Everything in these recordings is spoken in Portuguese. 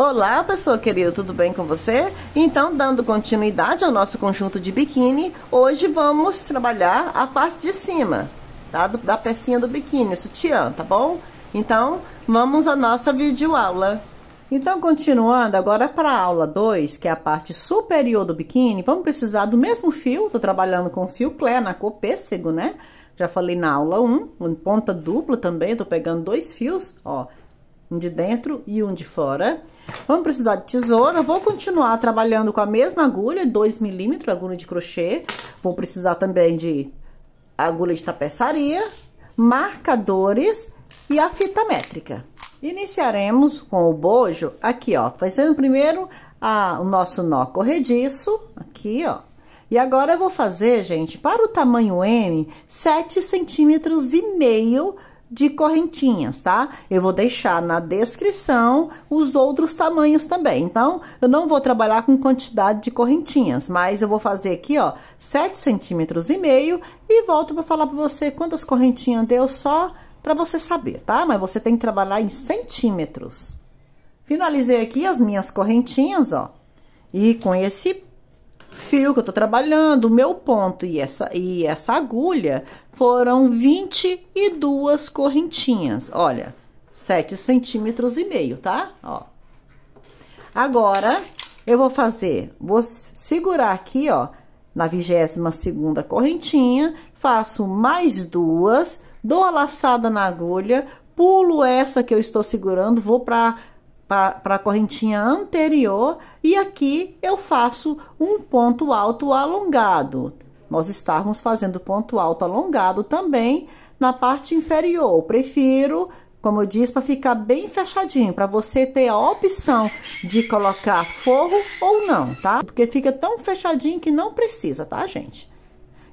Olá, pessoa querida, tudo bem com você? Então, dando continuidade ao nosso conjunto de biquíni, hoje vamos trabalhar a parte de cima, tá? da pecinha do biquíni, sutiã, tá bom? Então, vamos à nossa videoaula. Então, continuando agora para a aula 2, que é a parte superior do biquíni, vamos precisar do mesmo fio, Estou trabalhando com fio clé na cor pêssego, né? Já falei na aula 1, um, ponta dupla também, Estou pegando dois fios, ó, um de dentro e um de fora. Vamos precisar de tesoura. Vou continuar trabalhando com a mesma agulha, 2 milímetros, agulha de crochê. Vou precisar também de agulha de tapeçaria, marcadores e a fita métrica. Iniciaremos com o bojo aqui, ó. Fazendo primeiro a, o nosso nó corrediço, aqui, ó. E agora eu vou fazer, gente, para o tamanho M, 7 centímetros e meio de correntinhas, tá? Eu vou deixar na descrição os outros tamanhos também. Então, eu não vou trabalhar com quantidade de correntinhas, mas eu vou fazer aqui, ó, 7 centímetros e meio e volto para falar para você quantas correntinhas deu só para você saber, tá? Mas você tem que trabalhar em centímetros. Finalizei aqui as minhas correntinhas, ó. E com esse fio que eu tô trabalhando, o meu ponto e essa, e essa agulha foram 22 correntinhas. Olha, 7 centímetros e meio, tá? Ó. Agora, eu vou fazer, vou segurar aqui, ó, na vigésima segunda correntinha, faço mais duas, dou a laçada na agulha, pulo essa que eu estou segurando, vou para para a correntinha anterior e aqui eu faço um ponto alto alongado. Nós estávamos fazendo ponto alto alongado também na parte inferior. Eu prefiro, como eu disse, para ficar bem fechadinho, para você ter a opção de colocar forro ou não, tá? Porque fica tão fechadinho que não precisa, tá, gente?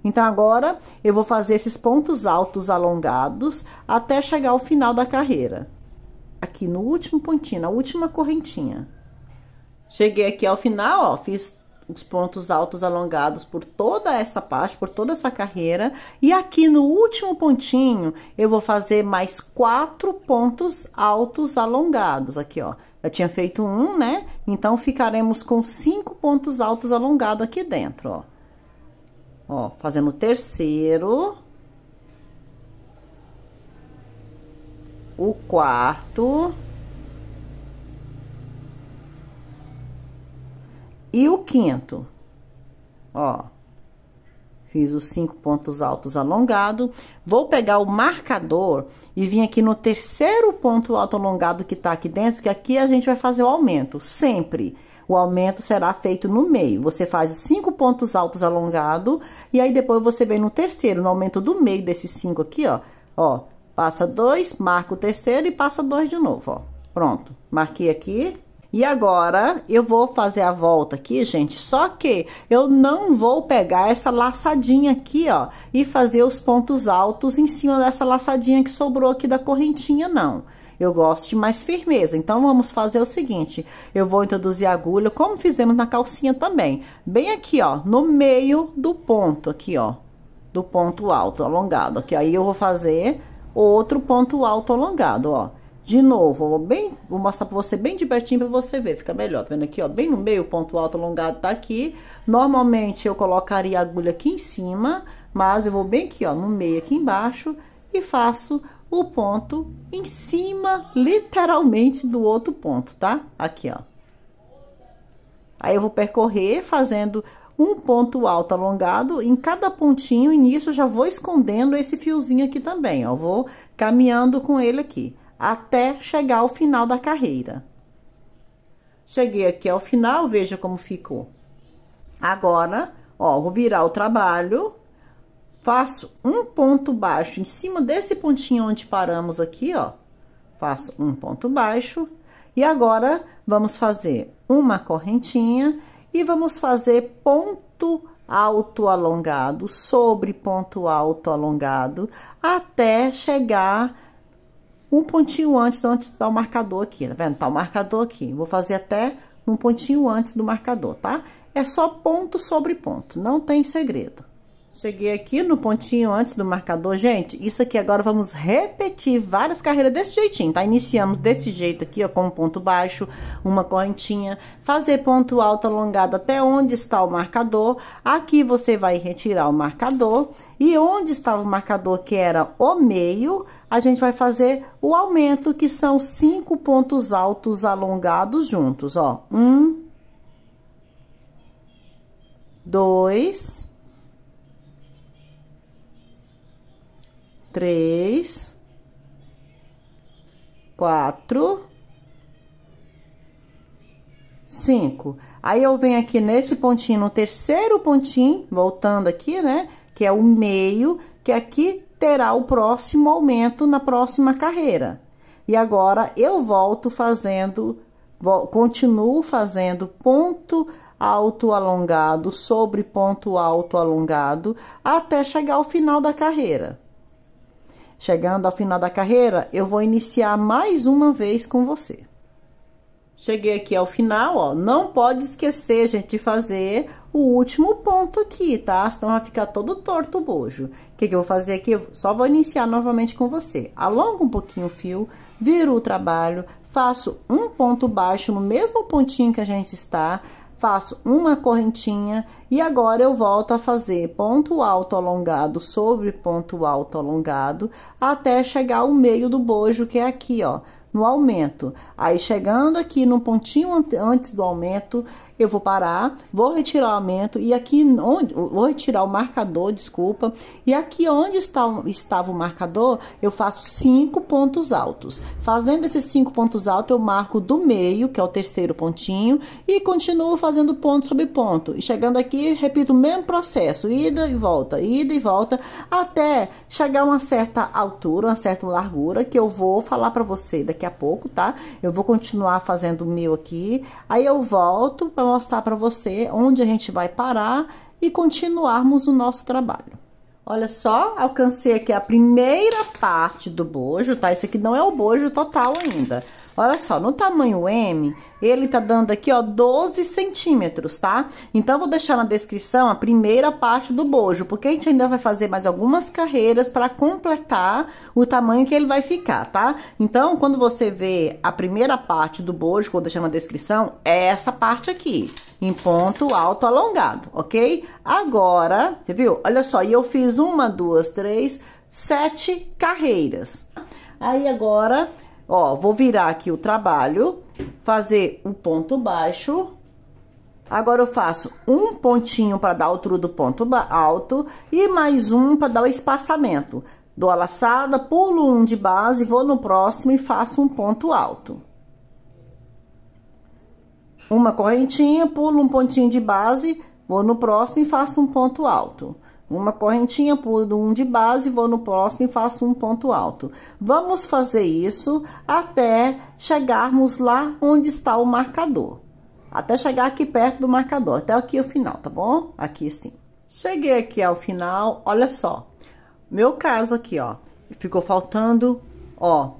Então, agora eu vou fazer esses pontos altos alongados até chegar ao final da carreira aqui no último pontinho, na última correntinha. Cheguei aqui ao final, ó, fiz os pontos altos alongados por toda essa parte, por toda essa carreira. E aqui no último pontinho, eu vou fazer mais quatro pontos altos alongados. Aqui, ó. Eu tinha feito um, né? Então, ficaremos com cinco pontos altos alongados aqui dentro, ó. Ó, fazendo o terceiro, o quarto e o quinto. Ó, fiz os cinco pontos altos alongado. Vou pegar o marcador e vim aqui no terceiro ponto alto alongado que tá aqui dentro, que aqui a gente vai fazer o aumento, sempre. O aumento será feito no meio. Você faz os cinco pontos altos alongado e aí depois você vem no terceiro, no aumento do meio desses cinco aqui, ó. Ó, Passa dois, marca o terceiro e passa dois de novo, ó. Pronto, marquei aqui. E agora, eu vou fazer a volta aqui, gente, só que eu não vou pegar essa laçadinha aqui, ó, e fazer os pontos altos em cima dessa laçadinha que sobrou aqui da correntinha, não. Eu gosto de mais firmeza, então vamos fazer o seguinte, eu vou introduzir a agulha, como fizemos na calcinha também, bem aqui, ó, no meio do ponto aqui, ó, do ponto alto, alongado, aqui, aí eu vou fazer Outro ponto alto alongado, ó. De novo, vou, bem, vou mostrar para você bem de pertinho para você ver, fica melhor. Tá vendo aqui, ó, bem no meio, o ponto alto alongado tá aqui. Normalmente eu colocaria a agulha aqui em cima, mas eu vou bem aqui, ó, no meio aqui embaixo e faço o ponto em cima, literalmente, do outro ponto, tá? Aqui, ó. Aí eu vou percorrer fazendo um ponto alto alongado em cada pontinho e nisso já vou escondendo esse fiozinho aqui também, ó. Vou caminhando com ele aqui, até chegar ao final da carreira. Cheguei aqui ao final, veja como ficou. Agora, ó, vou virar o trabalho, faço um ponto baixo em cima desse pontinho onde paramos aqui, ó. Faço um ponto baixo. E agora, vamos fazer uma correntinha e vamos fazer ponto alto alongado sobre ponto alto alongado até chegar um pontinho antes antes do marcador aqui, tá vendo? Tá o marcador aqui. Vou fazer até um pontinho antes do marcador, tá? É só ponto sobre ponto, não tem segredo. Cheguei aqui no pontinho antes do marcador. Gente, isso aqui agora vamos repetir várias carreiras desse jeitinho, tá? Iniciamos desse jeito aqui, ó, com um ponto baixo, uma correntinha. Fazer ponto alto alongado até onde está o marcador. Aqui você vai retirar o marcador. E onde estava o marcador, que era o meio, a gente vai fazer o aumento, que são cinco pontos altos alongados juntos, ó. Um. Dois três, quatro, cinco. Aí eu venho aqui nesse pontinho, no terceiro pontinho, voltando aqui, né? Que é o meio, que aqui terá o próximo aumento na próxima carreira. E agora eu volto fazendo, continuo fazendo ponto alto alongado sobre ponto alto alongado até chegar ao final da carreira. Chegando ao final da carreira, eu vou iniciar mais uma vez com você. Cheguei aqui ao final, ó. Não pode esquecer, gente, de fazer o último ponto aqui, tá? Senão vai ficar todo torto o bojo. O que, que eu vou fazer aqui? Eu só vou iniciar novamente com você. Alongo um pouquinho o fio, viro o trabalho, faço um ponto baixo no mesmo pontinho que a gente está faço uma correntinha e agora eu volto a fazer ponto alto alongado sobre ponto alto alongado até chegar ao meio do bojo, que é aqui, ó, no aumento. Aí chegando aqui no pontinho antes do aumento, eu vou parar, vou retirar o aumento e aqui onde vou retirar o marcador, desculpa, e aqui onde está, estava o marcador, eu faço cinco pontos altos. Fazendo esses cinco pontos altos, eu marco do meio, que é o terceiro pontinho, e continuo fazendo ponto sobre ponto. E chegando aqui, repito o mesmo processo, ida e volta, ida e volta, até chegar a uma certa altura, uma certa largura, que eu vou falar para você daqui a pouco, tá? Eu vou continuar fazendo o meu aqui, aí eu volto para mostrar para você onde a gente vai parar e continuarmos o nosso trabalho. Olha só, alcancei aqui a primeira parte do bojo, tá? Esse aqui não é o bojo total ainda. Olha só, no tamanho M, ele tá dando aqui, ó, 12 centímetros, tá? Então, vou deixar na descrição a primeira parte do bojo, porque a gente ainda vai fazer mais algumas carreiras para completar o tamanho que ele vai ficar, tá? Então, quando você vê a primeira parte do bojo, que eu vou deixar na descrição, é essa parte aqui, em ponto alto alongado, ok? Agora, você viu? Olha só, e eu fiz uma, duas, três, sete carreiras. Aí, agora Ó, vou virar aqui o trabalho, fazer o um ponto baixo. Agora eu faço um pontinho para dar a altura do ponto alto e mais um para dar o espaçamento. Dou a laçada, pulo um de base, vou no próximo e faço um ponto alto. Uma correntinha, pulo um pontinho de base, vou no próximo e faço um ponto alto uma correntinha por um de base, vou no próximo e faço um ponto alto. Vamos fazer isso até chegarmos lá onde está o marcador. Até chegar aqui perto do marcador, até aqui o final, tá bom? Aqui sim. Cheguei aqui ao final, olha só. Meu caso aqui, ó, ficou faltando, ó,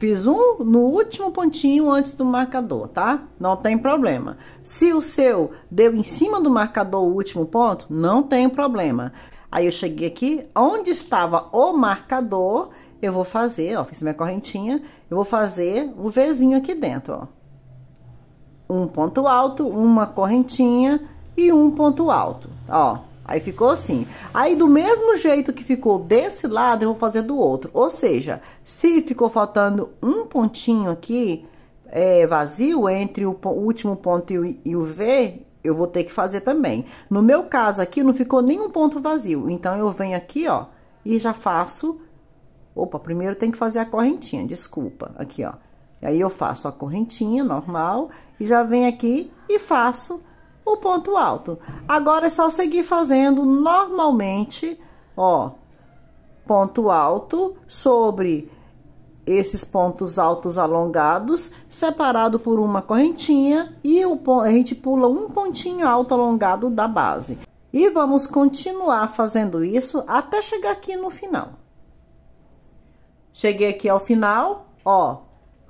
Fiz um no último pontinho antes do marcador, tá? Não tem problema. Se o seu deu em cima do marcador o último ponto, não tem problema. Aí eu cheguei aqui, onde estava o marcador, eu vou fazer, ó, fiz minha correntinha, eu vou fazer o Vzinho aqui dentro, ó. Um ponto alto, uma correntinha e um ponto alto, ó. Aí ficou assim. Aí do mesmo jeito que ficou desse lado, eu vou fazer do outro. Ou seja, se ficou faltando um pontinho aqui é, vazio entre o, o último ponto e o, e o V, eu vou ter que fazer também. No meu caso aqui, não ficou nenhum ponto vazio. Então, eu venho aqui, ó, e já faço... Opa, primeiro tem que fazer a correntinha, desculpa. Aqui, ó. Aí, eu faço a correntinha normal e já venho aqui e faço o ponto alto. Agora é só seguir fazendo normalmente, ó, ponto alto sobre esses pontos altos alongados, separado por uma correntinha e o, ponto. a gente pula um pontinho alto alongado da base. E vamos continuar fazendo isso até chegar aqui no final. Cheguei aqui ao final, ó,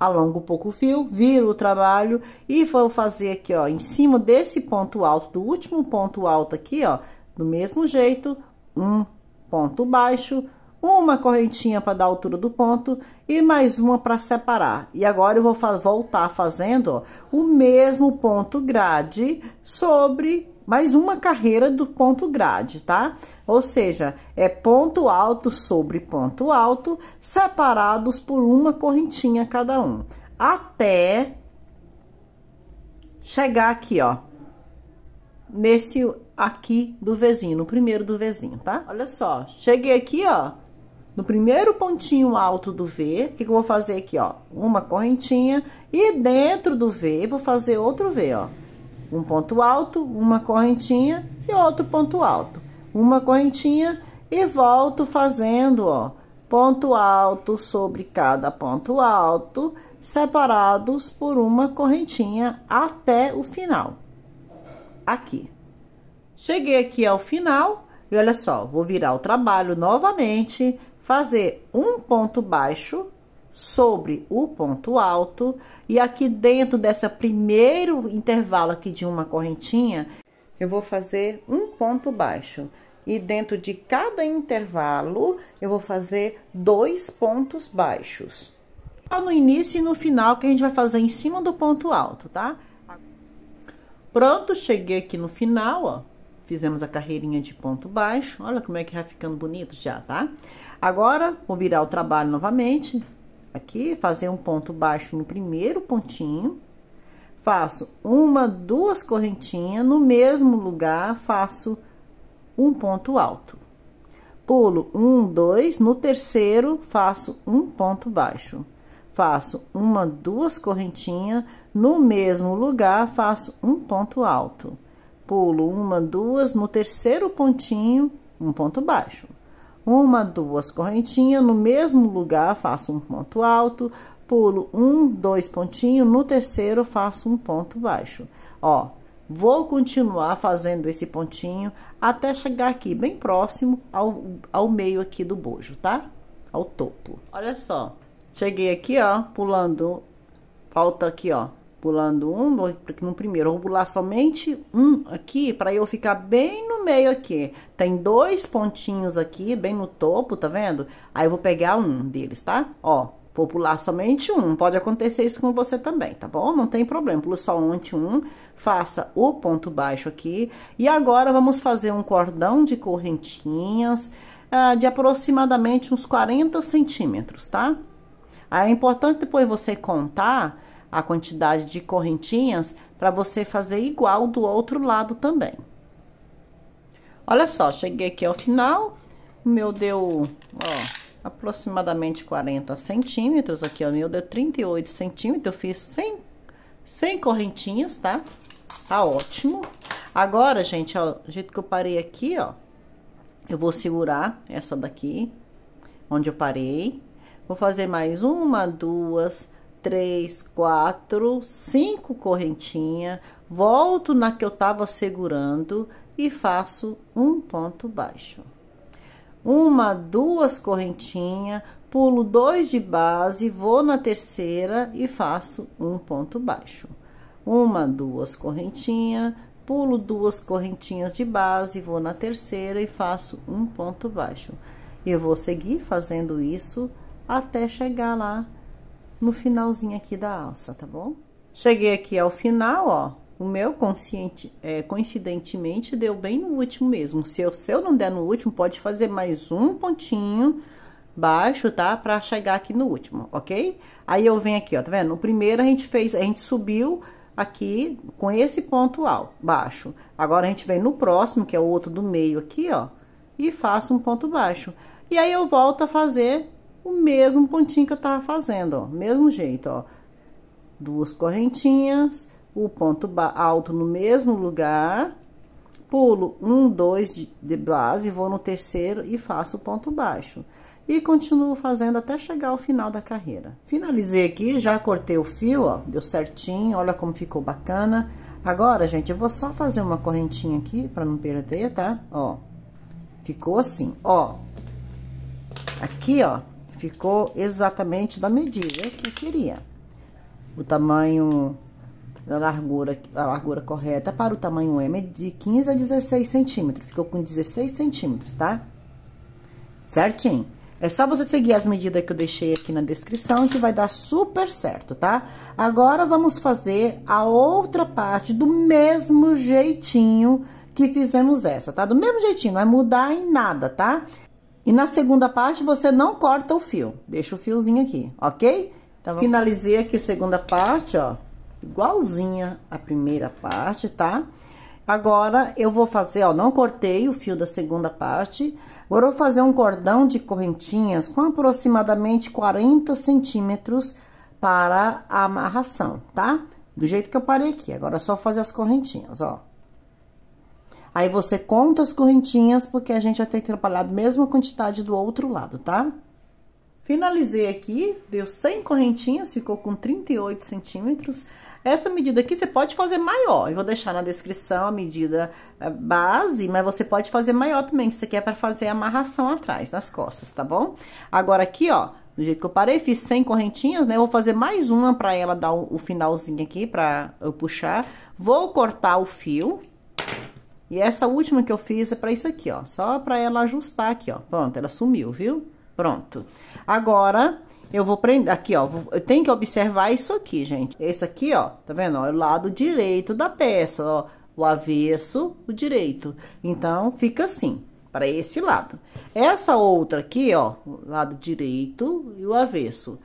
alongo um pouco o fio, viro o trabalho e vou fazer aqui, ó, em cima desse ponto alto, do último ponto alto aqui, ó, do mesmo jeito, um ponto baixo, uma correntinha para dar a altura do ponto e mais uma para separar. E agora eu vou fa voltar fazendo ó, o mesmo ponto grade sobre mais uma carreira do ponto grade, tá? Ou seja, é ponto alto sobre ponto alto, separados por uma correntinha cada um. Até chegar aqui, ó. Nesse aqui do vizinho, no primeiro do vizinho, tá? Olha só, cheguei aqui, ó. No primeiro pontinho alto do V, o que, que eu vou fazer aqui, ó? Uma correntinha e dentro do V vou fazer outro V, ó. Um ponto alto, uma correntinha e outro ponto alto uma correntinha e volto fazendo, ó, ponto alto sobre cada ponto alto, separados por uma correntinha até o final. Aqui. Cheguei aqui ao final e olha só, vou virar o trabalho novamente, fazer um ponto baixo sobre o ponto alto e aqui dentro dessa primeiro intervalo aqui de uma correntinha, eu vou fazer um ponto baixo e dentro de cada intervalo eu vou fazer dois pontos baixos. No início e no final que a gente vai fazer em cima do ponto alto, tá? Pronto, cheguei aqui no final, ó. Fizemos a carreirinha de ponto baixo. Olha como é que vai ficando bonito já, tá? Agora, vou virar o trabalho novamente. Aqui, fazer um ponto baixo no primeiro pontinho faço uma, duas correntinhas no mesmo lugar, faço um ponto alto. Pulo um, dois, no terceiro faço um ponto baixo. Faço uma, duas correntinhas, no mesmo lugar faço um ponto alto. Pulo uma, duas, no terceiro pontinho, um ponto baixo. Uma, duas correntinhas, no mesmo lugar faço um ponto alto. Pulo um, dois pontinhos, no terceiro faço um ponto baixo. Ó, Vou continuar fazendo esse pontinho até chegar aqui bem próximo ao, ao meio aqui do bojo, tá? Ao topo. Olha só, cheguei aqui, ó, pulando, falta aqui, ó, pulando um, no primeiro, eu vou pular somente um aqui, para eu ficar bem no meio aqui. Tem dois pontinhos aqui, bem no topo, tá vendo? Aí eu vou pegar um deles, tá? Ó, popular somente um. Pode acontecer isso com você também, tá bom? Não tem problema. Pulo somente um, faça o ponto baixo aqui. E agora vamos fazer um cordão de correntinhas ah, de aproximadamente uns 40 centímetros, tá? Aí é importante depois você contar a quantidade de correntinhas para você fazer igual do outro lado também. Olha só, cheguei aqui ao final, o meu deu, ó, aproximadamente 40 centímetros. Aqui, ó, o meu deu 38 centímetros. Eu fiz 100, 100 correntinhas, tá? Tá ótimo. Agora, gente, ó, do jeito que eu parei aqui, ó, eu vou segurar essa daqui, onde eu parei. Vou fazer mais uma, duas, três, quatro, cinco correntinhas. Volto na que eu tava segurando e faço um ponto baixo uma, duas correntinhas, pulo dois de base, vou na terceira e faço um ponto baixo. Uma, duas correntinhas, pulo duas correntinhas de base, vou na terceira e faço um ponto baixo. Eu vou seguir fazendo isso até chegar lá no finalzinho aqui da alça, tá bom? Cheguei aqui ao final, ó, o meu, consciente, é, coincidentemente, deu bem no último mesmo. Se o seu não der no último, pode fazer mais um pontinho baixo, tá? Pra chegar aqui no último, ok? Aí eu venho aqui, ó, tá vendo? No primeiro a gente fez, a gente subiu aqui com esse ponto alto, baixo. Agora a gente vem no próximo, que é o outro do meio aqui, ó, e faço um ponto baixo. E aí eu volto a fazer o mesmo pontinho que eu tava fazendo, ó, mesmo jeito, ó. Duas correntinhas, o ponto alto no mesmo lugar, pulo um, dois de, de base, vou no terceiro e faço o ponto baixo. E continuo fazendo até chegar ao final da carreira. Finalizei aqui, já cortei o fio, ó, deu certinho, olha como ficou bacana. Agora, gente, eu vou só fazer uma correntinha aqui para não perder, tá? Ó, ficou assim, ó. Aqui, ó, ficou exatamente da medida que eu queria. O tamanho a largura, a largura correta para o tamanho M de 15 a 16 centímetros. Ficou com 16 centímetros, tá? Certinho. É só você seguir as medidas que eu deixei aqui na descrição que vai dar super certo, tá? Agora, vamos fazer a outra parte do mesmo jeitinho que fizemos essa, tá? Do mesmo jeitinho, não vai mudar em nada, tá? E na segunda parte, você não corta o fio. Deixa o fiozinho aqui, ok? Então, Finalizei aqui a segunda parte, ó igualzinha a primeira parte, tá? Agora, eu vou fazer, ó, não cortei o fio da segunda parte. Agora, eu vou fazer um cordão de correntinhas com aproximadamente 40 centímetros para a amarração, tá? Do jeito que eu parei aqui. Agora, é só fazer as correntinhas, ó. Aí, você conta as correntinhas, porque a gente vai ter que trabalhar a mesma quantidade do outro lado, tá? Finalizei aqui, deu 100 correntinhas, ficou com 38 centímetros. Essa medida aqui você pode fazer maior. Eu vou deixar na descrição a medida eh, base, mas você pode fazer maior também, que isso aqui é para fazer a amarração atrás, nas costas, tá bom? Agora aqui, ó, do jeito que eu parei, fiz 100 correntinhas, né? Eu vou fazer mais uma pra ela dar o, o finalzinho aqui, pra eu puxar. Vou cortar o fio. E essa última que eu fiz é pra isso aqui, ó. Só pra ela ajustar aqui, ó. Pronto, ela sumiu, viu? Pronto. Agora, eu vou prender aqui, ó. eu tenho que observar isso aqui, gente. Esse aqui, ó, tá vendo? é o lado direito da peça, ó. O avesso, o direito. Então, fica assim, para esse lado. Essa outra aqui, ó, o lado direito e o avesso.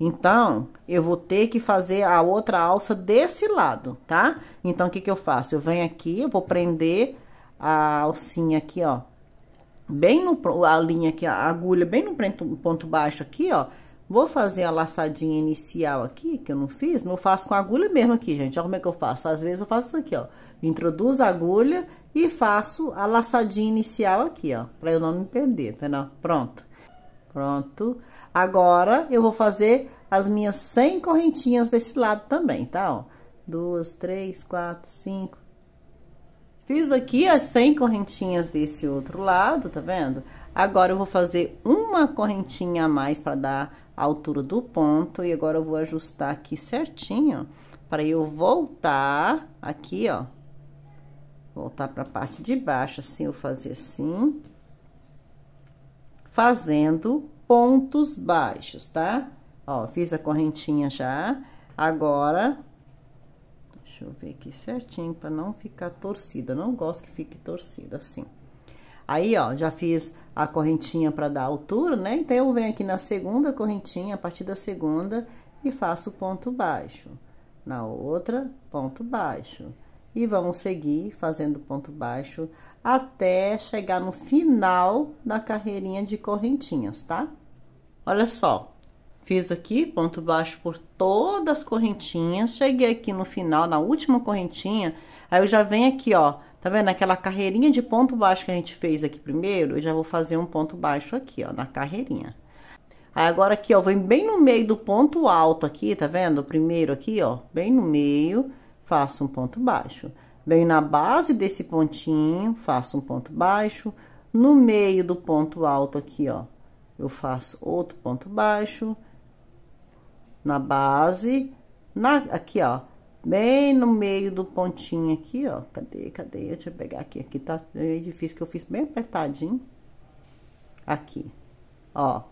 Então, eu vou ter que fazer a outra alça desse lado, tá? Então, o que que eu faço? Eu venho aqui, eu vou prender a alcinha aqui, ó, bem no, a linha aqui, a agulha bem no ponto baixo aqui, ó, Vou fazer a laçadinha inicial aqui, que eu não fiz, mas eu faço com agulha mesmo aqui, gente. Olha como é que eu faço. Às vezes eu faço isso aqui, ó. Introduzo a agulha e faço a laçadinha inicial aqui, ó. Pra eu não me perder, tá vendo? Pronto. Pronto. Agora, eu vou fazer as minhas 100 correntinhas desse lado também, tá? Ó. Duas, três, quatro, cinco. Fiz aqui as 100 correntinhas desse outro lado, tá vendo? Agora, eu vou fazer uma correntinha a mais pra dar a altura do ponto. E agora eu vou ajustar aqui certinho, para eu voltar aqui, ó. Voltar para a parte de baixo, assim, eu fazer assim. Fazendo pontos baixos, tá? Ó, fiz a correntinha já. Agora, deixa eu ver aqui certinho para não ficar torcida. Eu não gosto que fique torcida assim. Aí, ó, já fiz a correntinha para dar altura, né? Então, eu venho aqui na segunda correntinha, a partir da segunda, e faço ponto baixo. Na outra, ponto baixo. E vamos seguir fazendo ponto baixo até chegar no final da carreirinha de correntinhas, tá? Olha só, fiz aqui ponto baixo por todas as correntinhas, cheguei aqui no final, na última correntinha, aí eu já venho aqui, ó, Tá vendo aquela carreirinha de ponto baixo que a gente fez aqui primeiro? Eu já vou fazer um ponto baixo aqui, ó, na carreirinha. Aí agora aqui, ó, vem bem no meio do ponto alto aqui, tá vendo? Primeiro aqui, ó, bem no meio, faço um ponto baixo. Venho na base desse pontinho, faço um ponto baixo. No meio do ponto alto aqui, ó, eu faço outro ponto baixo. Na base, na, aqui, ó, bem no meio do pontinho aqui, ó. Cadê, cadê? Deixa eu pegar aqui. Aqui tá meio difícil, que eu fiz bem apertadinho. Aqui, ó.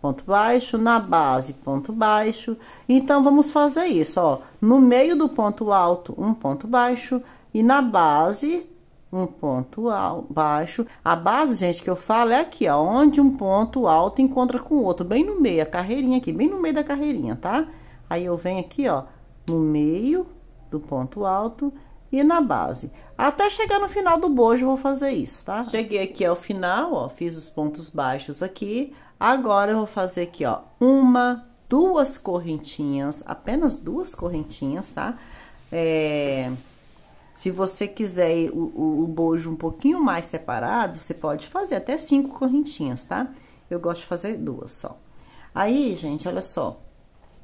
Ponto baixo, na base, ponto baixo. Então, vamos fazer isso, ó. No meio do ponto alto, um ponto baixo. E na base, um ponto alto, baixo. A base, gente, que eu falo é aqui, ó. Onde um ponto alto encontra com o outro. Bem no meio, a carreirinha aqui. Bem no meio da carreirinha, tá? Aí, eu venho aqui, ó no meio do ponto alto e na base. Até chegar no final do bojo, vou fazer isso, tá? Cheguei aqui ao final, ó, fiz os pontos baixos aqui. Agora, eu vou fazer aqui, ó, uma, duas correntinhas, apenas duas correntinhas, tá? É... Se você quiser o, o, o, bojo um pouquinho mais separado, você pode fazer até cinco correntinhas, tá? Eu gosto de fazer duas só. Aí, gente, olha só.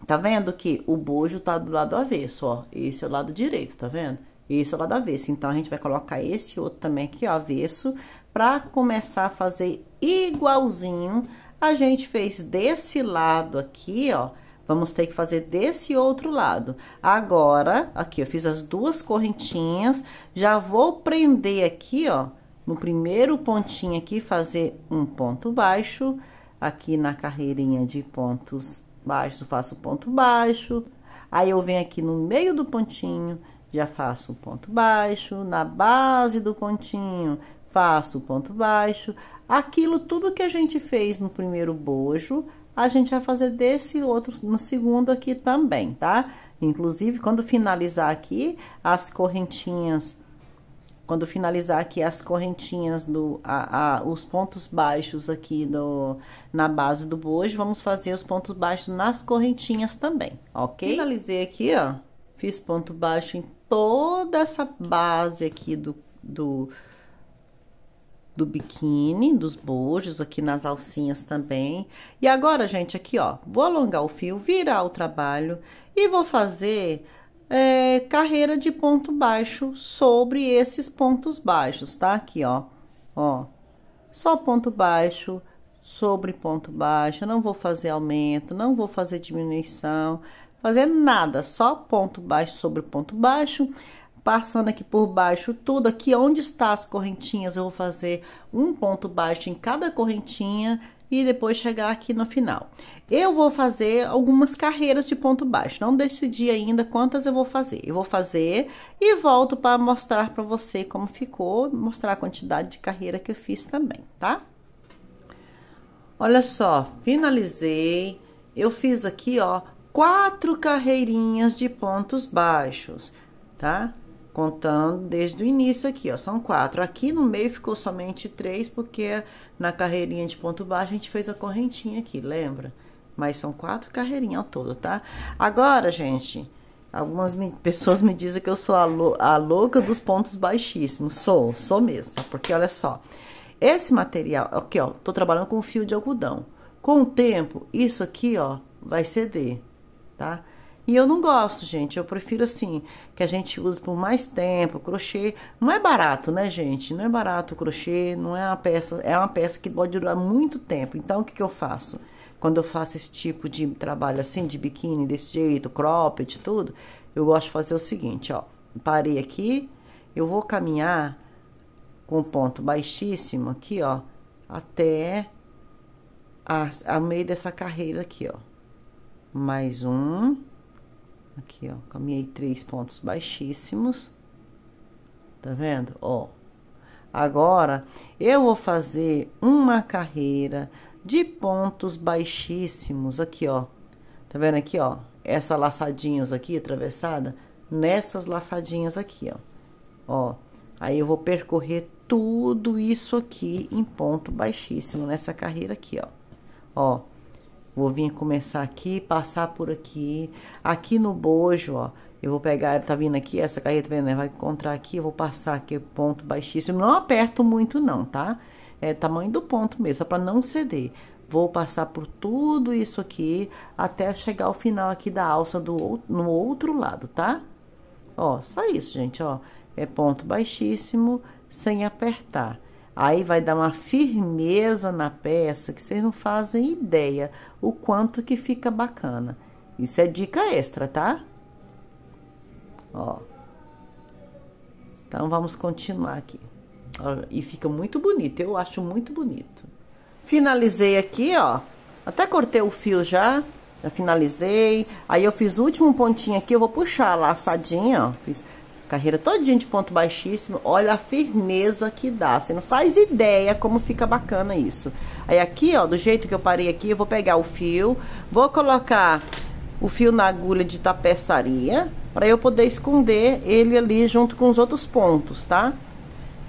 Tá vendo que o bojo tá do lado avesso, ó. Esse é o lado direito, tá vendo? Esse é o lado avesso. Então, a gente vai colocar esse outro também aqui, ó, avesso, pra começar a fazer igualzinho. A gente fez desse lado aqui, ó. Vamos ter que fazer desse outro lado. Agora, aqui, eu fiz as duas correntinhas. Já vou prender aqui, ó, no primeiro pontinho aqui, fazer um ponto baixo. Aqui na carreirinha de pontos baixo, faço ponto baixo. Aí eu venho aqui no meio do pontinho, já faço ponto baixo. Na base do pontinho, faço ponto baixo. Aquilo tudo que a gente fez no primeiro bojo, a gente vai fazer desse outro no segundo aqui também, tá? Inclusive, quando finalizar aqui, as correntinhas quando finalizar aqui as correntinhas do a, a, os pontos baixos aqui do na base do bojo vamos fazer os pontos baixos nas correntinhas também ok finalizei aqui ó fiz ponto baixo em toda essa base aqui do do do biquíni, dos bojos, aqui nas alcinhas também. E agora, gente, aqui, ó, vou alongar o fio, virar o trabalho e vou fazer é, carreira de ponto baixo sobre esses pontos baixos, tá? Aqui, ó, ó, só ponto baixo sobre ponto baixo, não vou fazer aumento, não vou fazer diminuição, fazer nada, só ponto baixo sobre ponto baixo, passando aqui por baixo tudo, aqui onde está as correntinhas, eu vou fazer um ponto baixo em cada correntinha e depois chegar aqui no final. Eu vou fazer algumas carreiras de ponto baixo. Não decidi ainda quantas eu vou fazer. Eu vou fazer e volto para mostrar para você como ficou, mostrar a quantidade de carreira que eu fiz também, tá? Olha só, finalizei. Eu fiz aqui, ó, quatro carreirinhas de pontos baixos, tá? contando desde o início aqui, ó, são quatro. Aqui no meio ficou somente três, porque na carreirinha de ponto baixo a gente fez a correntinha aqui, lembra? Mas são quatro carreirinhas ao todo, tá? Agora, gente, algumas me, pessoas me dizem que eu sou a, lo, a louca dos pontos baixíssimos. Sou, sou mesmo. Porque olha só, esse material, aqui ó, tô trabalhando com fio de algodão. Com o tempo, isso aqui ó, vai ceder, tá? E eu não gosto, gente. Eu prefiro assim, que a gente use por mais tempo. Crochê não é barato, né, gente? Não é barato o crochê, não é uma peça, é uma peça que pode durar muito tempo. Então, o que, que eu faço? Quando eu faço esse tipo de trabalho assim, de biquíni, desse jeito, cropped, tudo, eu gosto de fazer o seguinte, ó. Parei aqui, eu vou caminhar com ponto baixíssimo aqui, ó, até a, a meio dessa carreira aqui, ó. Mais um. Aqui, ó, caminhei três pontos baixíssimos. Tá vendo? Ó. Agora, eu vou fazer uma carreira de pontos baixíssimos aqui, ó. Tá vendo aqui, ó? Essas laçadinhas aqui, atravessada, nessas laçadinhas aqui, ó. Ó, aí eu vou percorrer tudo isso aqui em ponto baixíssimo, nessa carreira aqui, ó. Ó, vou vir começar aqui, passar por aqui, aqui no bojo, ó. Eu vou pegar, tá vindo aqui, essa carreira, tá vendo? Vai encontrar aqui, eu vou passar aqui, ponto baixíssimo. Não aperto muito não, Tá? é, tamanho do ponto mesmo, para não ceder. Vou passar por tudo isso aqui até chegar ao final aqui da alça do no outro lado, tá? Ó, só isso, gente, ó. É ponto baixíssimo, sem apertar. Aí vai dar uma firmeza na peça que vocês não fazem ideia o quanto que fica bacana. Isso é dica extra, tá? Ó. Então, vamos continuar aqui. E fica muito bonito, eu acho muito bonito. Finalizei aqui, ó. Até cortei o fio já. Já finalizei. Aí eu fiz o último pontinho aqui, eu vou puxar a laçadinha, ó. Fiz carreira todinha de ponto baixíssimo. Olha a firmeza que dá. Você não faz ideia como fica bacana isso. Aí aqui, ó, do jeito que eu parei aqui, eu vou pegar o fio, vou colocar o fio na agulha de tapeçaria, para eu poder esconder ele ali junto com os outros pontos, tá?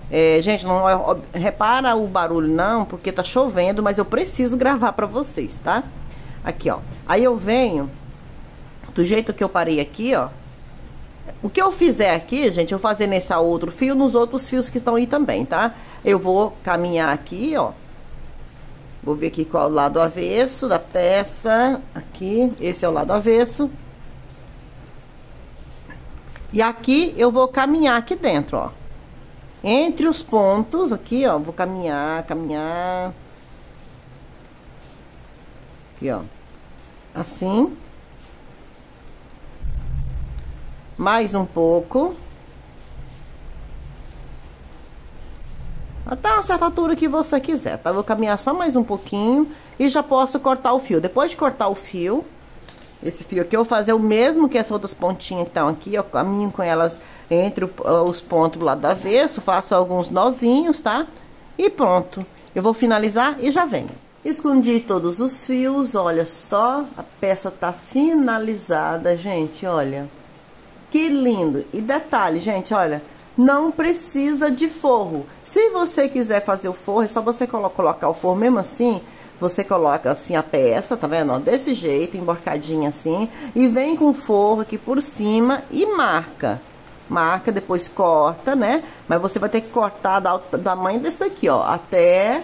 É, gente, não é, repara o barulho não, porque tá chovendo, mas eu preciso gravar para vocês, tá? Aqui, ó. Aí eu venho do jeito que eu parei aqui, ó. O que eu fizer aqui, gente, eu vou fazer nesse outro fio, nos outros fios que estão aí também, tá? Eu vou caminhar aqui, ó. Vou ver aqui qual é o lado avesso da peça. Aqui, esse é o lado avesso. E aqui eu vou caminhar aqui dentro, ó. Entre os pontos aqui, ó, vou caminhar, caminhar. Aqui, ó. Assim. Mais um pouco. Até a certa altura que você quiser, tá? Eu vou caminhar só mais um pouquinho e já posso cortar o fio. Depois de cortar o fio, esse fio aqui, eu vou fazer o mesmo que essas outras pontinhas que estão aqui, ó, caminho com elas entre ah, os pontos lá do avesso, faço alguns nozinhos, tá? E pronto. Eu vou finalizar e já venho. Escondi todos os fios, olha só, a peça tá finalizada, gente, olha. Que lindo! E detalhe, gente, olha, não precisa de forro. Se você quiser fazer o forro, é só você colo colocar o forro mesmo assim, você coloca assim a peça, tá vendo? Ó, desse jeito, emborcadinha assim, e vem com forro aqui por cima e marca marca, depois corta, né? Mas você vai ter que cortar da, da tamanho desse daqui, ó, até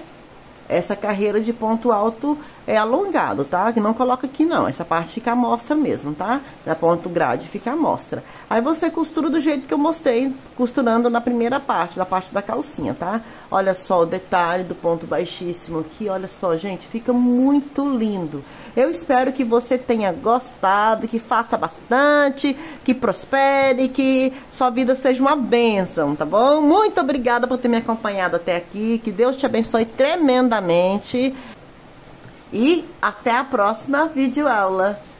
essa carreira de ponto alto é alongado, tá? Que não coloca aqui não, essa parte fica à mostra mesmo, tá? Na ponta grade fica à mostra. Aí você costura do jeito que eu mostrei, costurando na primeira parte, da parte da calcinha, tá? Olha só o detalhe do ponto baixíssimo aqui, olha só, gente, fica muito lindo. Eu espero que você tenha gostado, que faça bastante, que prospere, que sua vida seja uma bênção, tá bom? Muito obrigada por ter me acompanhado até aqui, que Deus te abençoe tremendamente. E até a próxima videoaula.